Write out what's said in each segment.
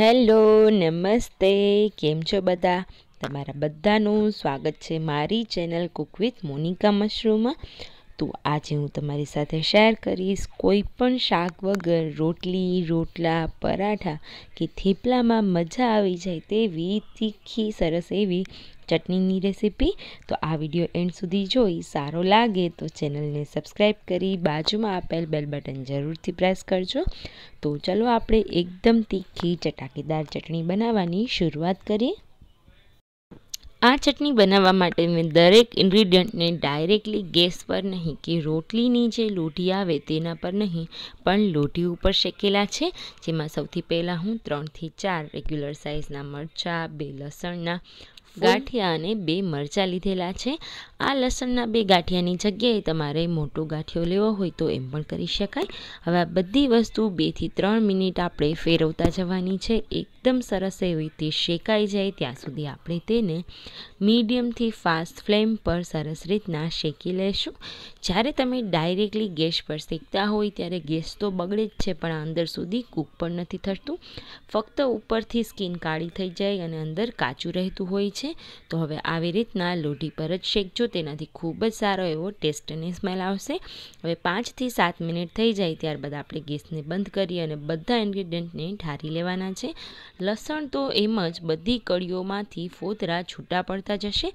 hello નમસ્તે કેમ છો બધા તમારા બધાનું સ્વાગત છે મારી ચેનલ કુક વિથ મોનિકા મશરૂમમાં તો આજે હું તમારી સાથે શેર કરીશ કોઈ પણ શાક વગર રોટલી રોટલા પરાઠા કે થેપલામાં મજા આવી જાય તેવી તીખી સરસ એવી ચટણીની રેસીપી તો આ વિડીયો એન્ડ સુધી જોઈ સારો લાગે તો ચેનલને સબસ્ક્રાઈબ કરી બાજુમાં આપેલ બેલ બટન જરૂરથી પ્રેસ કરજો તો ચલો આપણે એકદમ તીખી ચટાકેદાર ચટણી બનાવવાની શરૂઆત કરીએ આ ચટણી બનાવવા માટે મેં દરેક ઇન્ગ્રીડિયન્ટને ડાયરેક્ટલી ગેસ પર નહીં કે રોટલીની જે લોટી આવે તેના પર નહીં પણ લોટી ઉપર શેકેલા છે જેમાં સૌથી પહેલાં હું ત્રણથી ચાર રેગ્યુલર સાઇઝના મરચાં બે લસણના ગાંઠિયા અને બે મરચાં લીધેલા છે આ લસણના બે ગાંઠિયાની જગ્યાએ તમારે મોટો ગાંઠિયો લેવો હોય તો એમ પણ કરી શકાય હવે આ બધી વસ્તુ બેથી ત્રણ મિનિટ આપણે ફેરવતા જવાની છે એકદમ સરસ એવી રીતે શેકાઈ જાય ત્યાં સુધી આપણે તેને મીડિયમથી ફાસ્ટ ફ્લેમ પર સરસ રીતના શેકી લઈશું જ્યારે તમે ડાયરેક્ટલી ગેસ પર શેકતા હોય ત્યારે ગેસ તો બગડે જ છે પણ અંદર સુધી કૂક પણ નથી થતું ફક્ત ઉપરથી સ્કીન કાળી થઈ જાય અને અંદર કાચું રહેતું હોય ગઈ છે તો હવે આવી રીતના લોઢી પર જ શેકજો તેનાથી ખૂબ જ સારો એવો ટેસ્ટ અને સ્મેલ આવશે હવે પાંચથી સાત મિનિટ થઈ જાય ત્યારબાદ આપણે ગેસને બંધ કરી અને બધા ઇન્ગ્રીડિયન્ટને ઠારી લેવાના છે લસણ તો એમ જ બધી કળીઓમાંથી ફોતરા છૂટા પડતા જશે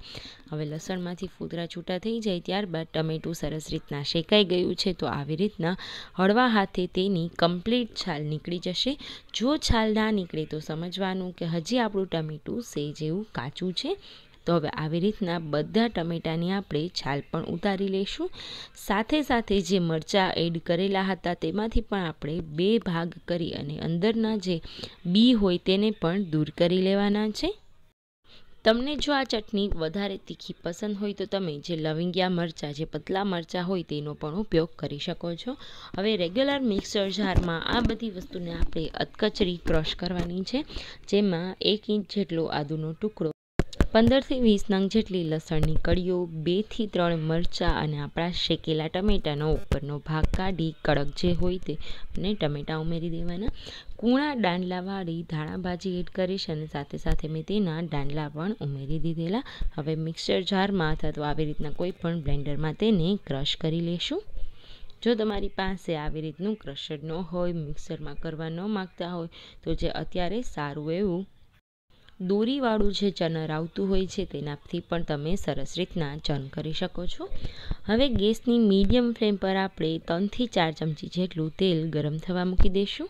હવે લસણમાંથી ફોતરા છૂટા થઈ જાય ત્યારબાદ ટમેટું સરસ રીતના શેકાઈ ગયું છે તો આવી રીતના હળવા હાથે તેની કમ્પ્લીટ છાલ નીકળી જશે જો છાલ ના નીકળે તો સમજવાનું કે હજી આપણું ટમેટું સેજ એવું કાચું લીધું છે તો હવે આવી રીતના બધા ટમેટાની આપણે છાલ પણ ઉતારી લઈશું સાથે સાથે જે મરચાં એડ કરેલા હતા તેમાંથી પણ આપણે બે ભાગ કરી અને અંદરના જે બી હોય તેને પણ દૂર કરી લેવાના છે તમને જો આ ચટણી વધારે તીખી પસંદ હોય તો તમે જે લવિંગિયા મરચાં જે પતલા મરચાં હોય તેનો પણ ઉપયોગ કરી શકો છો હવે રેગ્યુલર મિક્સર જારમાં આ બધી વસ્તુને આપણે અધકચરી ક્રશ કરવાની છે જેમાં એક ઇંચ જેટલો આદુનો ટુકડો પંદરથી વીસ નંગ જેટલી લસણની કળીઓ બેથી ત્રણ મરચાં અને આપણા શેકેલા ટમેટાનો ઉપરનો ભાગ કાઢી કડક જે હોય તે અને ટમેટાં ઉમેરી દેવાના કૂણા ડાંડલાવાળી ધાણાભાજી ભાજી એડ કરીશ અને સાથે સાથે મેં તેના ડાંડલા પણ ઉમેરી દીધેલા હવે મિક્સર જારમાં અથવા તો આવી રીતના કોઈ પણ બ્લેન્ડરમાં તેને ક્રશ કરી લેશું જો તમારી પાસે આવી રીતનું ક્રશર ન હોય મિક્સરમાં કરવા ન માગતા હોય તો જે અત્યારે સારું એવું દોરીવાળું જે ચનર આવતું હોય છે તેનાથી પણ તમે સરસ રીતના ચન કરી શકો છો હવે ગેસની મીડિયમ ફ્લેમ પર આપણે ત્રણથી ચાર ચમચી જેટલું તેલ ગરમ થવા મૂકી દઈશું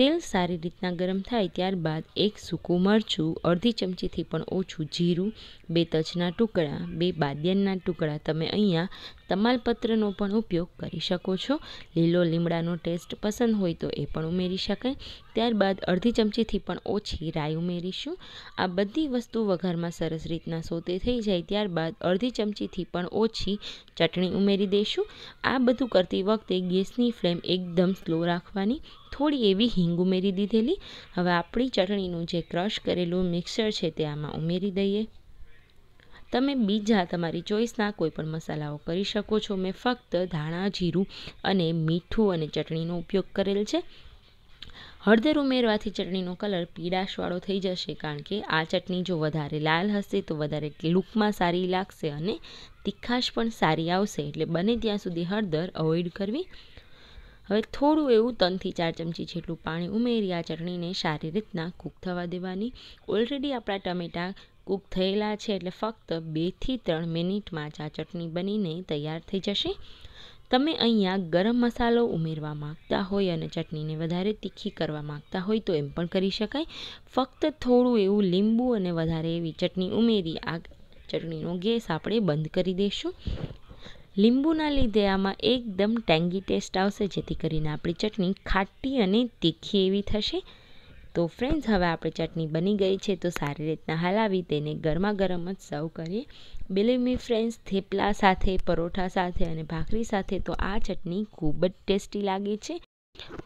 તેલ સારી રીતના ગરમ થાય ત્યારબાદ એક સૂકું મરચું અડધી ચમચીથી પણ ઓછું જીરું બે તજના ટુકડા બે બાદિયાના ટુકડા તમે અહીંયા તમાલપત્રનો પણ ઉપયોગ કરી શકો છો લીલો લીમડાનો ટેસ્ટ પસંદ હોય તો એ પણ ઉમેરી શકાય ત્યારબાદ અડધી ચમચીથી પણ ઓછી રાઈ ઉમેરીશું આ બધી વસ્તુ વઘારમાં સરસ રીતના સોતે થઈ જાય ત્યારબાદ અડધી ચમચીથી પણ ઓછી ચટણી ઉમેરી દઈશું આ બધું કરતી વખતે ગેસની ફ્લેમ એકદમ સ્લો રાખવાની થોડી એવી હિંગ ઉમેરી દીધેલી હવે આપણી ચટણીનું જે ક્રશ કરેલું મિક્સર છે તે આમાં ઉમેરી દઈએ તમે બીજા તમારી ચોઈસના કોઈપણ મસાલાઓ કરી શકો છો મેં ફક્ત ધાણા જીરું અને મીઠું અને ચટણીનો ઉપયોગ કરેલ છે હળદર ઉમેરવાથી ચટણીનો કલર પીળાશવાળો થઈ જશે કારણ કે આ ચટણી જો વધારે લાલ હશે તો વધારે લૂકમાં સારી લાગશે અને તીખાશ પણ સારી આવશે એટલે બને ત્યાં સુધી હળદર અવોઇડ કરવી હવે થોડું એવું ત્રણથી ચાર ચમચી જેટલું પાણી ઉમેરી આ ચટણીને સારી રીતના કૂક થવા દેવાની ઓલરેડી આપણા ટમેટાં કૂક થયેલા છે એટલે ફક્ત બેથી ત્રણ મિનિટમાં ચા ચટણી બનીને તૈયાર થઈ જશે તમે અહીંયા ગરમ મસાલો ઉમેરવા માગતા હોય અને ચટણીને વધારે તીખી કરવા માગતા હોય તો એમ પણ કરી શકાય ફક્ત થોડું એવું લીંબુ અને વધારે એવી ચટણી ઉમેરી આ ચટણીનો ગેસ આપણે બંધ કરી દઈશું લીંબુના લીધે આમાં એકદમ ટેંગી ટેસ્ટ આવશે જેથી કરીને આપણી ચટણી ખાટી અને તીખી એવી થશે તો ફ્રેન્ડ્સ હવે આપણી ચટણી બની ગઈ છે તો સારી રીતના હલાવી તેને ગરમા ગરમ જ સર્વ કરીએ બિલીવ મી ફ્રેન્ડ્સ થેપલા સાથે પરોઠા સાથે અને ભાખરી સાથે તો આ ચટણી ખૂબ જ ટેસ્ટી લાગે છે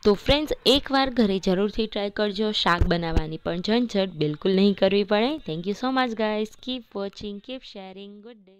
તો ફ્રેન્ડ્સ એકવાર ઘરે જરૂરથી ટ્રાય કરજો શાક બનાવવાની પણ ઝંઝટ બિલકુલ નહીં કરવી પડે thank you so much guys keep watching keep sharing good day